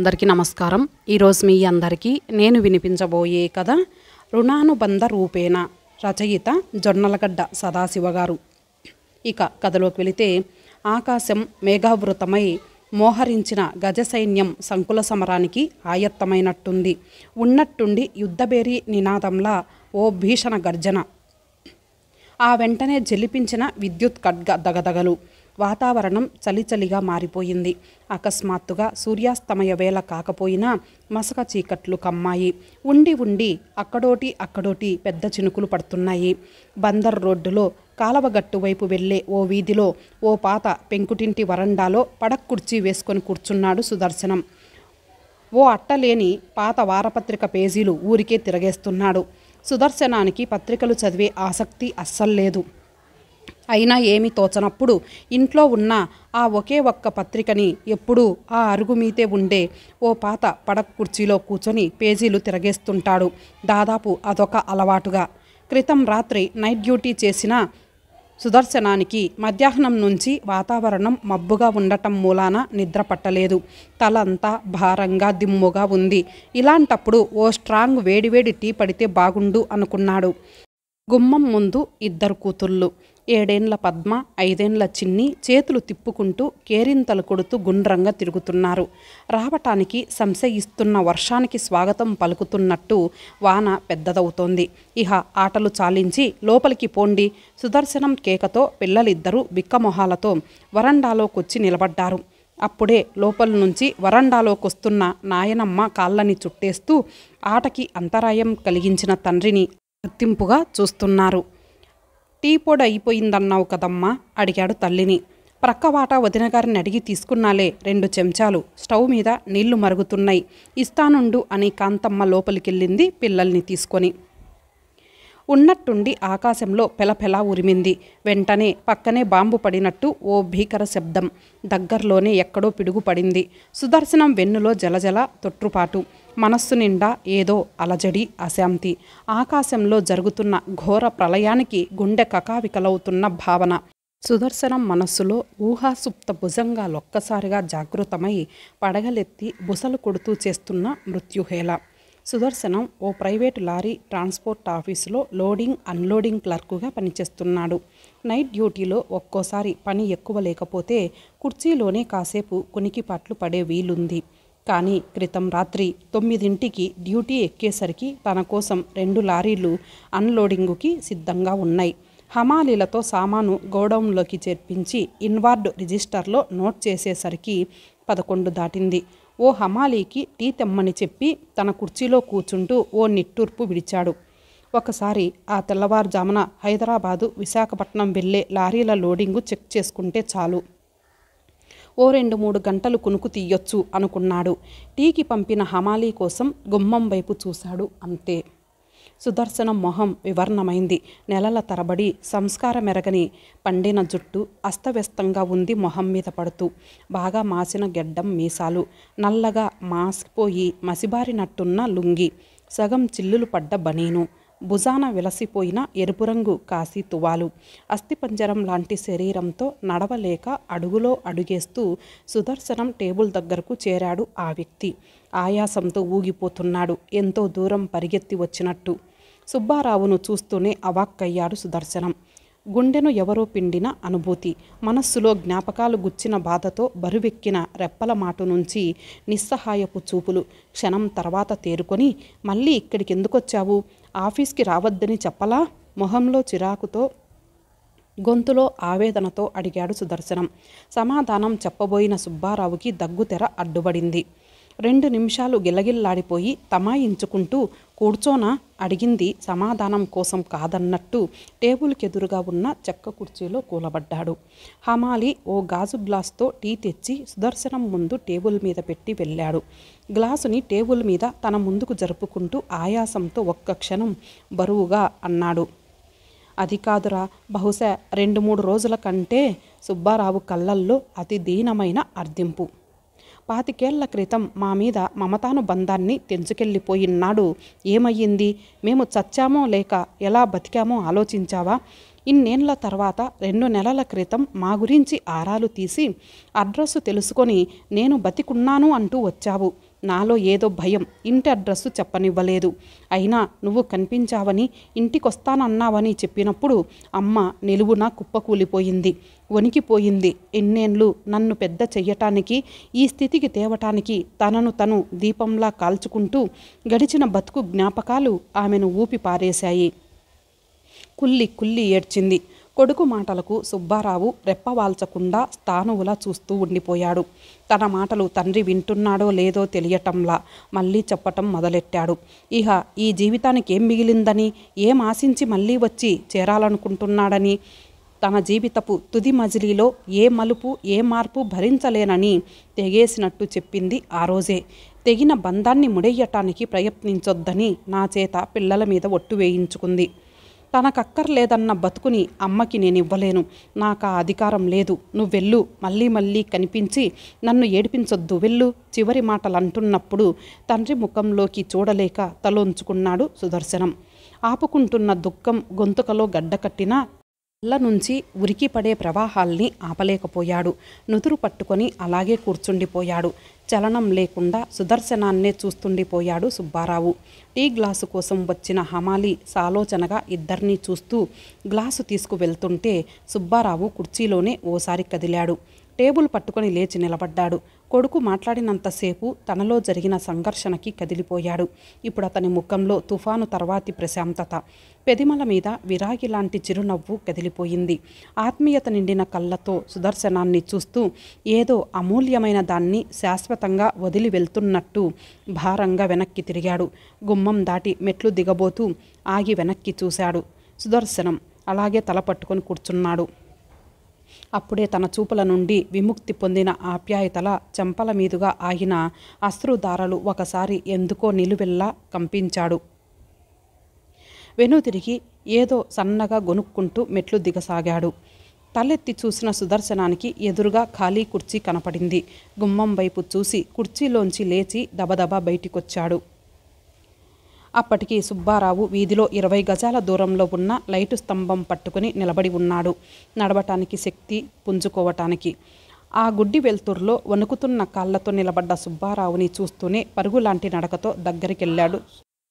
అందరికీ నమస్కారం ఈరోజు మీ అందరికీ నేను వినిపించబోయే కథ రుణానుబంధ రూపేణ రచయిత జొన్నలగడ్డ సదాశివ గారు ఇక కథలోకి వెళితే ఆకాశం మేఘావృతమై మోహరించిన గజ సైన్యం సంకుల సమరానికి ఆయత్తమైనట్టుంది ఉన్నట్టుండి యుద్ధబేరి నినాదంలా ఓ భీషణ గర్జన ఆ వెంటనే జలిపించిన విద్యుత్ ఖడ్గ దగదగలు వాతావరణం చలిచలిగా మారిపోయింది అకస్మాత్తుగా సూర్యాస్తమయ వేళ కాకపోయినా మసక చీకట్లు కమ్మాయి ఉండి ఉండి అక్కడోటి అక్కడోటి పెద్ద చినుకులు పడుతున్నాయి బందర్ రోడ్డులో కాలవగట్టు వైపు వెళ్లే ఓ వీధిలో ఓ పాత పెంకుటింటి వరండాలో పడక్ వేసుకొని కూర్చున్నాడు సుదర్శనం ఓ అట్టలేని పాత వారపత్రిక పేజీలు ఊరికే తిరగేస్తున్నాడు సుదర్శనానికి పత్రికలు చదివే ఆసక్తి అస్సలు లేదు అయినా ఏమి తోచనప్పుడు ఇంట్లో ఉన్న ఆ ఒకే ఒక్క పత్రికని ఎప్పుడూ ఆ అరుగు మీదే ఉండే ఓ పాత పడక కుర్చీలో కూర్చొని పేజీలు తిరగేస్తుంటాడు దాదాపు అదొక అలవాటుగా క్రితం రాత్రి నైట్ డ్యూటీ చేసిన సుదర్శనానికి మధ్యాహ్నం నుంచి వాతావరణం మబ్బుగా ఉండటం మూలాన నిద్ర పట్టలేదు తల అంతా భారంగా దిమ్ముగా ఉంది ఇలాంటప్పుడు ఓ స్ట్రాంగ్ వేడివేడి టీ పడితే బాగుండు అనుకున్నాడు గుమ్మం ముందు ఇద్దరు కూతుళ్ళు ఏడేండ్ల పద్మ ఐదేండ్ల చిన్ని చేతులు తిప్పుకుంటూ కేరింతలు కొడుతూ గుండ్రంగా తిరుగుతున్నారు రావటానికి సంశయిస్తున్న వర్షానికి స్వాగతం పలుకుతున్నట్టు వాన పెద్దదవుతోంది ఇహ ఆటలు చాలించి లోపలికి పోండి సుదర్శనం కేకతో పిల్లలిద్దరూ బిక్కమొహాలతో వరండాలోకొచ్చి నిలబడ్డారు అప్పుడే లోపల నుంచి వరండాలోకొస్తున్న నాయనమ్మ కాళ్ళని చుట్టేస్తూ ఆటకి అంతరాయం కలిగించిన తండ్రిని గుర్తింపుగా చూస్తున్నారు టీ పొడి అయిపోయిందన్నావు కదమ్మా అడిగాడు తల్లిని ప్రక్క వాటా వదిన గారిని అడిగి తీసుకున్నాలే రెండు చెంచాలు స్టవ్ మీద నీళ్లు మరుగుతున్నాయి ఇస్తానుండు అని కాంతమ్మ లోపలికెళ్ళింది పిల్లల్ని తీసుకొని ఉన్నట్టుండి ఆకాశంలో పెలపెలా ఉరిమింది వెంటనే పక్కనే బాంబు పడినట్టు ఓ భీకర శబ్దం దగ్గరలోనే ఎక్కడో పిడుగు పడింది సుదర్శనం వెన్నులో జలజల తొట్టుపాటు మనస్సు నిండా ఏదో అలజడి అశాంతి ఆకాశంలో జరుగుతున్న ఘోర ప్రళయానికి గుండె కకావికలవుతున్న భావన సుదర్శనం మనస్సులో ఊహాసుప్త భుజంగా ఒక్కసారిగా జాగృతమై పడగలెత్తి బుసలు కొడుతూ చేస్తున్న మృత్యుహేళ సుదర్శనం ఓ ప్రైవేటు లారీ ట్రాన్స్పోర్ట్ ఆఫీసులో లోడింగ్ అన్లోడింగ్ క్లర్కుగా పనిచేస్తున్నాడు నైట్ డ్యూటీలో ఒక్కోసారి పని ఎక్కువ లేకపోతే కుర్చీలోనే కాసేపు కునికిపాట్లు పడే వీలుంది కానీ క్రితం రాత్రి తొమ్మిదింటికి డ్యూటీ ఎక్కేసరికి తన కోసం రెండు లారీలు అన్లోడింగుకి సిద్ధంగా ఉన్నాయి హమాలీలతో సామాను గోడౌన్లోకి చేర్పించి ఇన్వార్డ్ రిజిస్టర్లో నోట్ చేసేసరికి పదకొండు దాటింది ఓ హమాలీకి టీ తెమ్మని చెప్పి తన కుర్చీలో కూర్చుంటూ ఓ నిట్టూర్పు విడిచాడు ఒకసారి ఆ తెల్లవారుజామున హైదరాబాదు విశాఖపట్నం వెళ్ళే లారీల లోడింగు చెక్ చేసుకుంటే చాలు ఓ రెండు మూడు గంటలు కునుకు తీయొచ్చు అనుకున్నాడు టీకి పంపిన హమాలీ కోసం గుమ్మం వైపు చూశాడు అంతే సుదర్శనం మొహం వివర్ణమైంది నెలల తరబడి సంస్కారం పండిన జుట్టు అస్తవ్యస్తంగా ఉంది మొహం మీద పడుతూ బాగా మాసిన గెడ్డం మీసాలు నల్లగా మాసిపోయి మసిబారినట్టున్న లుంగి సగం చిల్లులు పడ్డ బనీను భుజాన విలసిపోయిన ఎరుపు రంగు కాసి తువాలు అస్థిపంజరం లాంటి శరీరంతో నడవలేక అడుగులో అడుగేస్తూ సుదర్శనం టేబుల్ దగ్గరకు చేరాడు ఆ వ్యక్తి ఆయాసంతో ఊగిపోతున్నాడు ఎంతో దూరం పరిగెత్తి వచ్చినట్టు సుబ్బారావును చూస్తూనే అవాక్కయ్యాడు సుదర్శనం గుండెను ఎవరో పిండిన అనుభూతి మనస్సులో జ్ఞాపకాలు గుచ్చిన బాధతో బరువెక్కిన రెప్పల మాటు నుంచి నిస్సహాయపు చూపులు క్షణం తర్వాత తేరుకొని మళ్ళీ ఇక్కడికి ఎందుకొచ్చావు ఆఫీస్కి రావద్దని చెప్పలా మొహంలో చిరాకుతో గొంతులో ఆవేదనతో అడిగాడు సుదర్శనం సమాధానం చెప్పబోయిన సుబ్బారావుకి దగ్గుతెర అడ్డుపడింది రెండు నిమిషాలు గిలగిల్లాడిపోయి తమాయించుకుంటూ కూర్చోనా అడిగింది సమాధానం కోసం కాదన్నట్టు టేబుల్కి ఎదురుగా ఉన్న చెక్క కుర్చీలో కూలబడ్డాడు హమాలి ఓ గాజు గ్లాస్తో టీ తెచ్చి సుదర్శనం ముందు టేబుల్ మీద పెట్టి వెళ్ళాడు గ్లాసుని టేబుల్ మీద తన ముందుకు జరుపుకుంటూ ఆయాసంతో ఒక్క క్షణం బరువుగా అన్నాడు అది కాదురా బహుశా రెండు మూడు రోజుల కంటే సుబ్బారావు కళ్ళల్లో అతి దీనమైన అర్థింపు పాతికేళ్ల క్రితం మా మీద మమతానుబంధాన్ని తెంచుకెళ్ళిపోయినాడు ఏమయ్యింది మేము చచ్చామో లేక ఎలా బతికామో ఆలోచించావా ఇన్నేళ్ల తర్వాత రెండు నెలల క్రితం మా గురించి ఆరాలు తీసి అడ్రస్సు తెలుసుకొని నేను బతికున్నాను అంటూ వచ్చావు నాలో ఏదో భయం ఇంటి అడ్రస్సు చెప్పనివ్వలేదు అయినా నువ్వు కనిపించావని ఇంటికొస్తానన్నావని చెప్పినప్పుడు అమ్మ నిలువున కుప్పకూలిపోయింది వణికిపోయింది ఎన్నేళ్ళు నన్ను పెద్ద చెయ్యటానికి ఈ స్థితికి తేవటానికి తనను తను దీపంలా కాల్చుకుంటూ గడిచిన బతుకు జ్ఞాపకాలు ఆమెను ఊపి పారేశాయి కుల్లి కుల్లి ఏడ్చింది కొడుకు మాటలకు సుబ్బారావు రెప్పవాల్చకుండా స్థానువులా చూస్తూ ఉండిపోయాడు తన మాటలు తండ్రి వింటున్నాడో లేదో తెలియటంలా మళ్ళీ చెప్పటం మొదలెట్టాడు ఇహ ఈ జీవితానికి ఏం మిగిలిందని ఏం ఆశించి మళ్ళీ వచ్చి చేరాలనుకుంటున్నాడని తన జీవితపు తుది మజిలీలో ఏ మలుపు ఏ మార్పు భరించలేనని తెగేసినట్టు చెప్పింది ఆ రోజే తెగిన బంధాన్ని ముడేయటానికి ప్రయత్నించొద్దని నా చేత పిల్లల మీద ఒట్టు వేయించుకుంది తనకక్కర్లేదన్న బతుకుని అమ్మకి నేను ఇవ్వలేను నాకు ఆ అధికారం లేదు నువ్వెళ్ళు మళ్ళీ మళ్ళీ కనిపించి నన్ను ఏడిపించొద్దు వెళ్ళు చివరి మాటలు అంటున్నప్పుడు తండ్రి ముఖంలోకి చూడలేక తలొంచుకున్నాడు సుదర్శనం ఆపుకుంటున్న దుఃఖం గొంతుకలో గడ్డకట్టినా కళ్ళ నుంచి ఉరికిపడే ప్రవాహాల్ని ఆపలేకపోయాడు నుదురు పట్టుకొని అలాగే కూర్చుండిపోయాడు చలనం లేకుండా సుదర్శనాన్నే చూస్తుండిపోయాడు సుబ్బారావు టీ గ్లాసు కోసం వచ్చిన హమాలి సాలోచనగా ఇద్దరినీ చూస్తూ గ్లాసు తీసుకువెళ్తుంటే సుబ్బారావు కుర్చీలోనే ఓసారి కదిలాడు టేబుల్ పట్టుకొని లేచి నిలబడ్డాడు కొడుకు మాట్లాడినంతసేపు తనలో జరిగిన సంఘర్షణకి కదిలిపోయాడు ఇప్పుడు అతని ముఖంలో తుఫాను తర్వాతి ప్రశాంతత పెదిమల మీద విరాగి లాంటి చిరునవ్వు కదిలిపోయింది ఆత్మీయత నిండిన కళ్ళతో సుదర్శనాన్ని చూస్తూ ఏదో అమూల్యమైన దాన్ని శాశ్వతంగా వదిలి వెళ్తున్నట్టు భారంగా వెనక్కి తిరిగాడు గుమ్మం దాటి మెట్లు దిగబోతూ ఆగి వెనక్కి చూశాడు సుదర్శనం అలాగే తల పట్టుకొని కూర్చున్నాడు అప్పుడే తన చూపుల నుండి విముక్తి పొందిన ఆప్యాయతల చెంపల మీదుగా ఆయన అశ్రుధారలు ఒకసారి ఎందుకో నిలువెల్లా కంపించాడు వెను తిరిగి ఏదో సన్నగా గొనుక్కుంటూ మెట్లు దిగసాగాడు తలెత్తి చూసిన సుదర్శనానికి ఎదురుగా ఖాళీ కుర్చీ కనపడింది గుమ్మం వైపు చూసి కుర్చీలోంచి లేచి దబదబా బయటికొచ్చాడు అప్పటికి సుబ్బారావు వీధిలో ఇరవై గజాల దూరంలో ఉన్న లైటు స్తంభం పట్టుకుని నిలబడి ఉన్నాడు నడవటానికి శక్తి పుంజుకోవటానికి ఆ గుడ్డి వెల్తుర్లో వణుకుతున్న కాళ్లతో నిలబడ్డ సుబ్బారావుని చూస్తూనే పరుగులాంటి నడకతో దగ్గరికెళ్ళాడు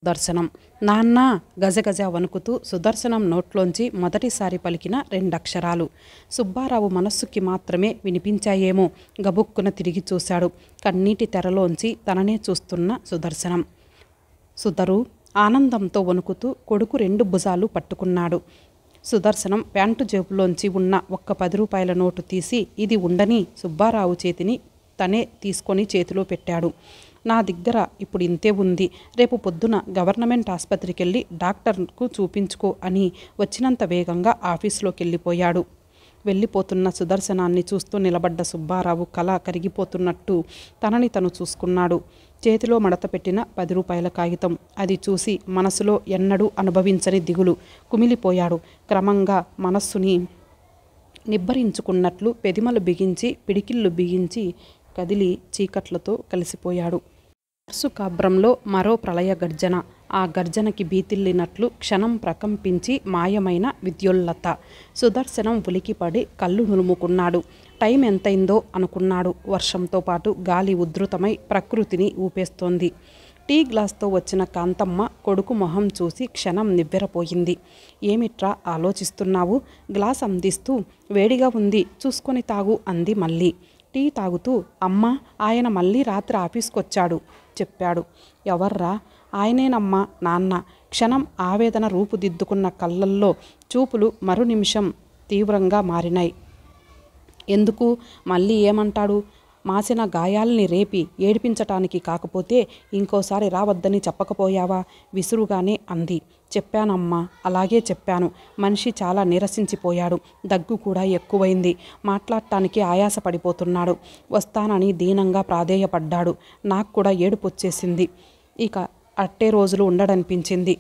సుదర్శనం నాన్న గజగజ వణుకుతూ సుదర్శనం నోట్లోంచి మొదటిసారి పలికిన రెండక్షరాలు సుబ్బారావు మనస్సుకి మాత్రమే వినిపించాయేమో గబుక్కున తిరిగి చూశాడు కన్నీటి తెరలోంచి తననే చూస్తున్న సుదర్శనం సుధరు ఆనందంతో వణుకుతూ కొడుకు రెండు భుజాలు పట్టుకున్నాడు సుదర్శనం ప్యాంటు జేబులోంచి ఉన్న ఒక్క పది రూపాయల నోటు తీసి ఇది ఉండని సుబ్బారావు చేతిని తనే తీసుకొని చేతిలో పెట్టాడు నా దగ్గర ఇప్పుడు ఇంతే ఉంది రేపు పొద్దున గవర్నమెంట్ ఆసుపత్రికి వెళ్ళి డాక్టర్కు చూపించుకో అని వచ్చినంత వేగంగా ఆఫీసులోకి వెళ్ళిపోయాడు వెళ్ళిపోతున్న సుదర్శనాన్ని చూస్తూ నిలబడ్డ సుబ్బారావు కళ కరిగిపోతున్నట్టు తనని తను చూసుకున్నాడు చేతిలో మడత పెట్టిన పది రూపాయల కాగితం అది చూసి మనసులో ఎన్నడూ అనుభవించని దిగులు కుమిలిపోయాడు క్రమంగా మనస్సుని నిబ్బరించుకున్నట్లు పెదిమలు బిగించి పిడికిళ్ళు బిగించి కదిలి చీకట్లతో కలిసిపోయాడు అర్సు కాబ్రంలో మరో ప్రళయ గర్జన ఆ గర్జనకి భీతిల్లినట్లు క్షణం ప్రకంపించి మాయమైన విద్యుల్లత సుదర్శనం ఉలికిపడి కళ్ళు నులుముకున్నాడు టైం ఎంతైందో అనుకున్నాడు వర్షంతో పాటు గాలి ఉధృతమై ప్రకృతిని ఊపేస్తోంది టీ గ్లాస్తో వచ్చిన కాంతమ్మ కొడుకు మొహం చూసి క్షణం నివ్వెరపోయింది ఏమిట్రా ఆలోచిస్తున్నావు గ్లాస్ అందిస్తూ వేడిగా ఉంది చూసుకొని తాగు అంది మళ్ళీ టీ తాగుతూ అమ్మ ఆయన మళ్ళీ రాత్రి ఆఫీస్కొచ్చాడు చెప్పాడు ఎవర్రా ఆయనేనమ్మా నాన్న క్షణం ఆవేదన రూపుదిద్దుకున్న కళ్ళల్లో చూపులు మరు నిమిషం తీవ్రంగా మారినాయి ఎందుకు మళ్ళీ ఏమంటాడు మాసిన గాయాల్ని రేపి ఏడిపించటానికి కాకపోతే ఇంకోసారి రావద్దని చెప్పకపోయావా విసురుగానే అంది చెప్పానమ్మా అలాగే చెప్పాను మనిషి చాలా నిరసించిపోయాడు దగ్గు కూడా ఎక్కువైంది మాట్లాడటానికి ఆయాసపడిపోతున్నాడు వస్తానని దీనంగా ప్రాధేయపడ్డాడు నాకు కూడా ఏడుపొచ్చేసింది ఇక అట్టే రోజులు ఉండడనిపించింది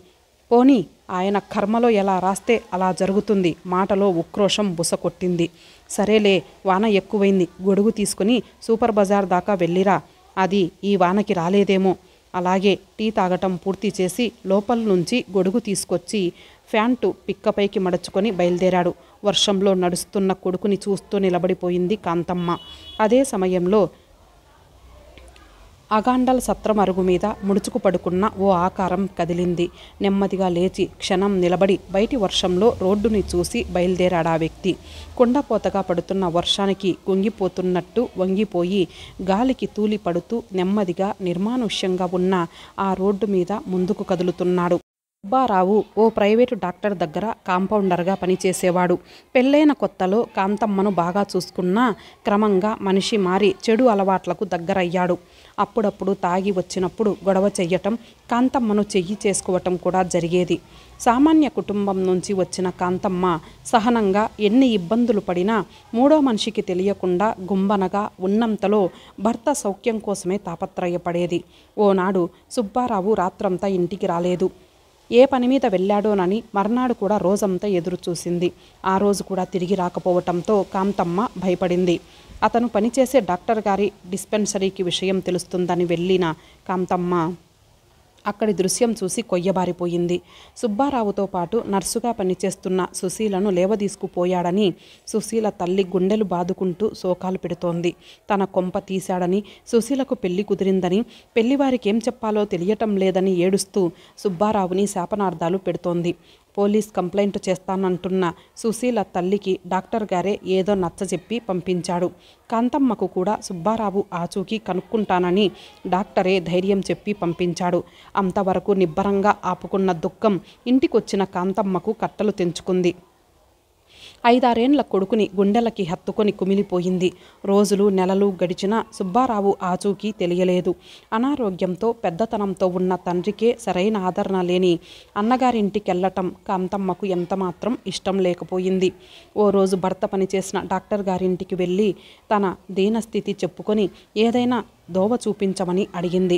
పోని ఆయన కర్మలో ఎలా రాస్తే అలా జరుగుతుంది మాటలో ఉక్రోషం బుస కొట్టింది సరేలే వాన ఎక్కువైంది గొడుగు తీసుకుని సూపర్ బజార్ దాకా వెళ్ళిరా అది ఈ వానకి రాలేదేమో అలాగే టీ తాగటం పూర్తి చేసి లోపల నుంచి గొడుగు తీసుకొచ్చి ఫ్యాంటు పిక్కపైకి మడుచుకొని బయలుదేరాడు వర్షంలో నడుస్తున్న కొడుకుని చూస్తూ నిలబడిపోయింది కాంతమ్మ అదే సమయంలో అగాండల సత్రం అరుగు మీద ముడుచుకు పడుకున్న ఓ ఆకారం కదిలింది నెమ్మదిగా లేచి క్షణం నిలబడి బయటి వర్షంలో రోడ్డుని చూసి బయలుదేరాడా వ్యక్తి కుండపోతగా పడుతున్న వర్షానికి కుంగిపోతున్నట్టు వంగిపోయి గాలికి తూలి పడుతూ నెమ్మదిగా నిర్మానుష్యంగా ఉన్న ఆ రోడ్డు మీద ముందుకు కదులుతున్నాడు సుబ్బారావు ఓ ప్రైవేటు డాక్టర్ దగ్గర కాంపౌండర్గా పనిచేసేవాడు పెళ్ళైన కొత్తలో కాంతమ్మను బాగా చూసుకున్నా క్రమంగా మనిషి మారి చెడు అలవాట్లకు దగ్గరయ్యాడు అప్పుడప్పుడు తాగి వచ్చినప్పుడు గొడవ చెయ్యటం కాంతమ్మను చెయ్యి చేసుకోవటం కూడా జరిగేది సామాన్య కుటుంబం నుంచి వచ్చిన కాంతమ్మ సహనంగా ఎన్ని ఇబ్బందులు పడినా మూడో మనిషికి తెలియకుండా గుంబనగా ఉన్నంతలో భర్త సౌఖ్యం కోసమే తాపత్రయపడేది ఓనాడు సుబ్బారావు రాత్రంతా ఇంటికి రాలేదు ఏ పని మీద వెళ్ళాడోనని మర్నాడు కూడా రోజంతా ఎదురు చూసింది ఆ రోజు కూడా తిరిగి రాకపోవటంతో కాంతమ్మ భయపడింది అతను పనిచేసే డాక్టర్ గారి డిస్పెన్సరీకి విషయం తెలుస్తుందని వెళ్ళిన కాంతమ్మ అక్కడి దృశ్యం చూసి కొయ్యబారిపోయింది సుబ్బారావుతో పాటు నర్సుగా పనిచేస్తున్న సుశీలను లేవదీసుకుపోయాడని సుశీల తల్లి గుండెలు బాదుకుంటూ శోకాలు పెడుతోంది తన కొంప తీశాడని సుశీలకు పెళ్లి కుదిరిందని పెళ్లివారికి ఏం చెప్పాలో తెలియటం లేదని ఏడుస్తూ సుబ్బారావుని శాపనార్థాలు పెడుతోంది పోలీస్ కంప్లైంట్ చేస్తానంటున్న సుశీల తల్లికి డాక్టర్ గారే ఏదో నచ్చజెప్పి పంపించాడు కాంతమ్మకు కూడా సుబ్బారావు ఆచూకీ కనుక్కుంటానని డాక్టరే ధైర్యం చెప్పి పంపించాడు అంతవరకు నిబ్బరంగా ఆపుకున్న దుఃఖం ఇంటికొచ్చిన కాంతమ్మకు కట్టలు తెంచుకుంది ఐదారేండ్ల కొడుకుని గుండెలకి హత్తుకొని కుమిలిపోయింది రోజులు నెలలు గడిచినా సుబ్బారావు ఆచూకీ తెలియలేదు అనారోగ్యంతో పెద్దతనంతో ఉన్న తండ్రికే సరైన ఆదరణ లేని అన్నగారింటికెళ్ళటం కాంతమ్మకు ఎంతమాత్రం ఇష్టం లేకపోయింది ఓ రోజు భర్త పనిచేసిన డాక్టర్ గారింటికి వెళ్ళి తన దీనస్థితి చెప్పుకొని ఏదైనా దోవ చూపించమని అడిగింది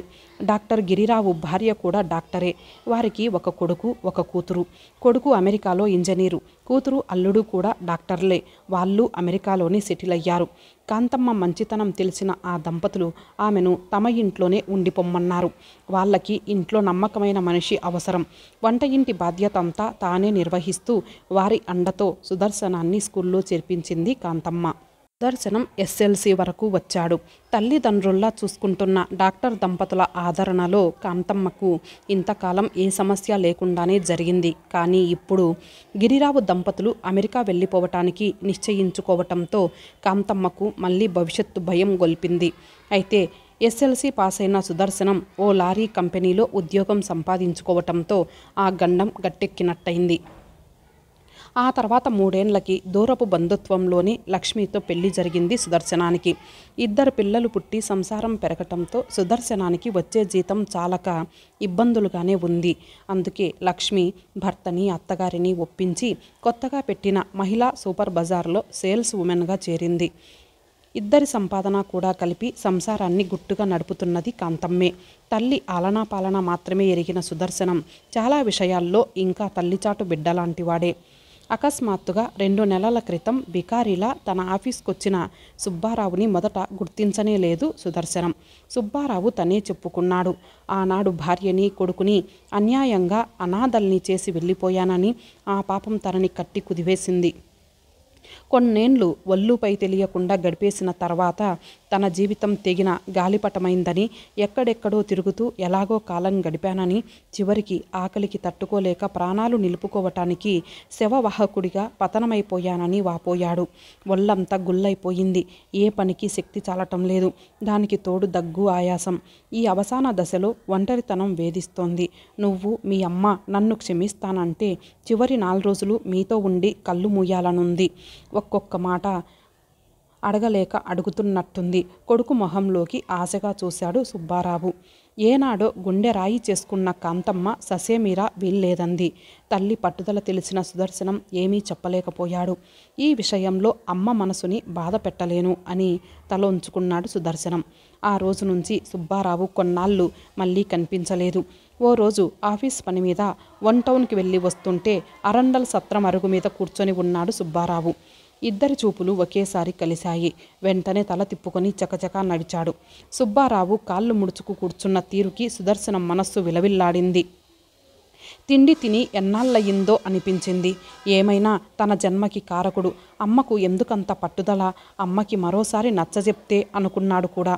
డాక్టర్ గిరిరావు భార్య కూడా డాక్టరే వారికి ఒక కొడుకు ఒక కూతురు కొడుకు అమెరికాలో ఇంజనీరు కూతురు అల్లుడు కూడా డాక్టర్లే వాళ్ళు అమెరికాలోని సెటిల్ అయ్యారు కాంతమ్మ మంచితనం తెలిసిన ఆ దంపతులు ఆమెను తమ ఇంట్లోనే ఉండిపోమ్మన్నారు వాళ్ళకి ఇంట్లో నమ్మకమైన మనిషి అవసరం వంట ఇంటి బాధ్యత అంతా తానే నిర్వహిస్తూ వారి అండతో సుదర్శనాన్ని స్కూల్లో చేర్పించింది కాంతమ్మ దర్శనం ఎస్ఎల్సి వరకు వచ్చాడు తల్లిదండ్రుల్లా చూసుకుంటున్న డాక్టర్ దంపతుల ఆదరణలో కాంతమ్మకు ఇంతకాలం ఏ సమస్య లేకుండానే జరిగింది కానీ ఇప్పుడు గిరిరావు దంపతులు అమెరికా వెళ్ళిపోవటానికి నిశ్చయించుకోవటంతో కాంతమ్మకు మళ్ళీ భవిష్యత్తు భయం గొల్పింది అయితే ఎస్ఎల్సి పాస్ అయిన సుదర్శనం ఓ లారీ కంపెనీలో ఉద్యోగం సంపాదించుకోవటంతో ఆ గండం గట్టెక్కినట్టయింది ఆ తర్వాత మూడేండ్లకి దూరపు బంధుత్వంలోని లక్ష్మితో పెళ్లి జరిగింది సుదర్శనానికి ఇద్దరు పిల్లలు పుట్టి సంసారం పెరగటంతో సుదర్శనానికి వచ్చే జీతం చాలక ఇబ్బందులుగానే ఉంది అందుకే లక్ష్మి భర్తని అత్తగారిని ఒప్పించి కొత్తగా పెట్టిన మహిళా సూపర్ బజార్లో సేల్స్ ఉమెన్గా చేరింది ఇద్దరి సంపాదన కూడా కలిపి సంసారాన్ని గుట్టుగా నడుపుతున్నది కాంతమ్మే తల్లి ఆలనా పాలన మాత్రమే ఎరిగిన సుదర్శనం చాలా విషయాల్లో ఇంకా తల్లిచాటు బిడ్డలాంటివాడే అకస్మాత్తుగా రెండు నెలల క్రితం బికారిలా తన ఆఫీస్కొచ్చిన సుబ్బారావుని మొదట గుర్తించనే లేదు సుదర్శనం సుబ్బారావు తనే చెప్పుకున్నాడు ఆనాడు భార్యని కొడుకుని అన్యాయంగా అనాథల్ని చేసి వెళ్ళిపోయానని ఆ పాపం తనని కట్టి కుదివేసింది కొన్నేండ్లు వల్లుపై తెలియకుండా గడిపేసిన తర్వాత తన జీవితం తెగిన గాలిపటమైందని ఎక్కడెక్కడో తిరుగుతూ ఎలాగో కాలం గడిపానని చివరికి ఆకలికి తట్టుకోలేక ప్రాణాలు నిలుపుకోవటానికి శవవాహకుడిగా పతనమైపోయానని వాపోయాడు ఒళ్ళంతా గుల్లైపోయింది ఏ పనికి శక్తి చాలటం లేదు దానికి తోడు దగ్గు ఆయాసం ఈ అవసాన దశలో ఒంటరితనం వేధిస్తోంది నువ్వు మీ అమ్మ నన్ను క్షమిస్తానంటే చివరి నాలుగు రోజులు మీతో ఉండి కళ్ళు మూయాలనుంది ఒక్కొక్క మాట అడగలేక అడుగుతున్నట్టుంది కొడుకు మొహంలోకి ఆశగా చూశాడు సుబ్బారావు ఏనాడో గుండె రాయి చేసుకున్న కాంతమ్మ ససేమీరా వీల్లేదంది తల్లి పట్టుదల తెలిసిన సుదర్శనం ఏమీ చెప్పలేకపోయాడు ఈ విషయంలో అమ్మ మనసుని బాధ పెట్టలేను అని తల ఉంచుకున్నాడు సుదర్శనం ఆ రోజు నుంచి సుబ్బారావు కొన్నాళ్ళు మళ్ళీ కనిపించలేదు ఓ రోజు ఆఫీస్ పని మీద వన్ టౌన్కి వెళ్ళి వస్తుంటే అరండల్ సత్రం అరుగు మీద కూర్చొని ఉన్నాడు సుబ్బారావు ఇద్దరి చూపులు ఒకేసారి కలిశాయి వెంటనే తల తిప్పుకొని చకచకా నడిచాడు సుబ్బారావు కాళ్ళు ముడుచుకు కూర్చున్న తీరుకి సుదర్శనం మనస్సు విలవిల్లాడింది తిండి తిని ఎన్నాళ్ళయిందో అనిపించింది ఏమైనా తన జన్మకి కారకుడు అమ్మకు ఎందుకంత పట్టుదల అమ్మకి మరోసారి నచ్చజెప్తే అనుకున్నాడు కూడా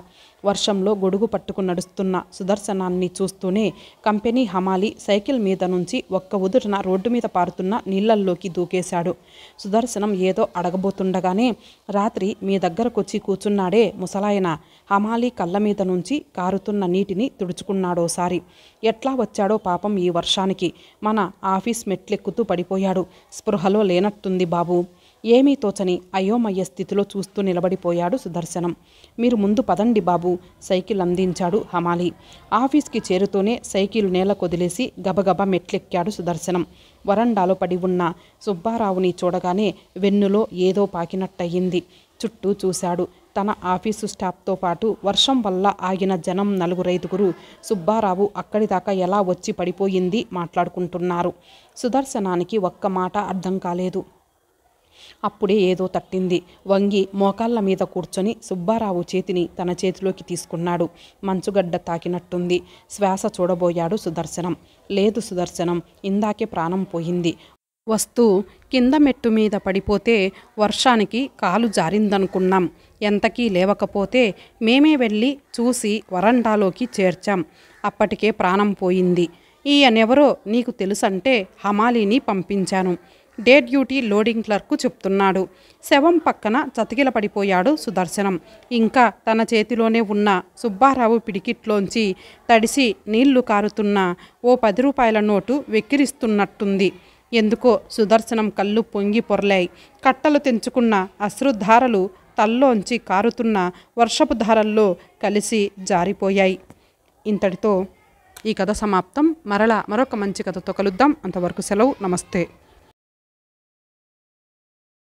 వర్షంలో గొడుగు పట్టుకు నడుస్తున్న సుదర్శనాన్ని చూస్తూనే కంపెనీ హమాలి సైకిల్ మీద నుంచి ఒక్క ఉదుటన రోడ్డు మీద పారుతున్న నీళ్లల్లోకి దూకేశాడు సుదర్శనం ఏదో అడగబోతుండగానే రాత్రి మీ దగ్గరకొచ్చి కూర్చున్నాడే ముసలాయన హమాలి కళ్ళ మీద నుంచి కారుతున్న నీటిని తుడుచుకున్నాడోసారి ఎట్లా వచ్చాడో పాపం ఈ వర్షానికి మన ఆఫీస్ మెట్లెక్కుతూ పడిపోయాడు స్పృహలో లేనట్టుంది బాబు ఏమీ తోచని అయోమయ స్థితిలో చూస్తూ నిలబడిపోయాడు సుదర్శనం మీరు ముందు పదండి బాబు సైకిల్ అందించాడు హమాలి ఆఫీస్కి చేరుతూనే సైకిల్ నేల కొదిలేసి గబగబా మెట్లెక్కాడు సుదర్శనం వరండాలో పడి ఉన్న సుబ్బారావుని చూడగానే వెన్నులో ఏదో పాకినట్టయింది చుట్టూ చూశాడు తన ఆఫీసు స్టాఫ్తో పాటు వర్షం వల్ల ఆగిన జనం నలుగురైదుగురు సుబ్బారావు అక్కడిదాకా ఎలా వచ్చి పడిపోయింది మాట్లాడుకుంటున్నారు సుదర్శనానికి ఒక్క మాట అర్థం కాలేదు అప్పుడే ఏదో తట్టింది వంగి మోకాళ్ళ మీద కూర్చొని సుబ్బారావు చేతిని తన చేతిలోకి తీసుకున్నాడు మంచుగడ్డ తాకినట్టుంది శ్వాస చూడబోయాడు సుదర్శనం లేదు సుదర్శనం ఇందాకే ప్రాణం పోయింది వస్తూ కింద మెట్టు మీద పడిపోతే వర్షానికి కాలు జారిందనుకున్నాం ఎంతకీ లేవకపోతే మేమే వెళ్ళి చూసి వరండాలోకి చేర్చాం అప్పటికే ప్రాణం పోయింది ఈయనెవరో నీకు తెలుసంటే హమాలీని పంపించాను డే డ్యూటీ లోడింగ్ క్లర్కు చెప్తున్నాడు శవం పక్కన చతికిల పడిపోయాడు సుదర్శనం ఇంకా తన చేతిలోనే ఉన్న సుబ్బారావు పిడికిట్లోంచి తడిసి నీళ్లు కారుతున్న ఓ పది రూపాయల నోటు వెక్కిరిస్తున్నట్టుంది ఎందుకో సుదర్శనం కళ్ళు పొంగి పొరలాయి కట్టలు తెంచుకున్న అశ్రుధారలు తల్లోంచి కారుతున్న వర్షపు ధారల్లో కలిసి జారిపోయాయి ఇంతటితో ఈ కథ సమాప్తం మరలా మరొక మంచి కథతో కలుద్దాం అంతవరకు సెలవు నమస్తే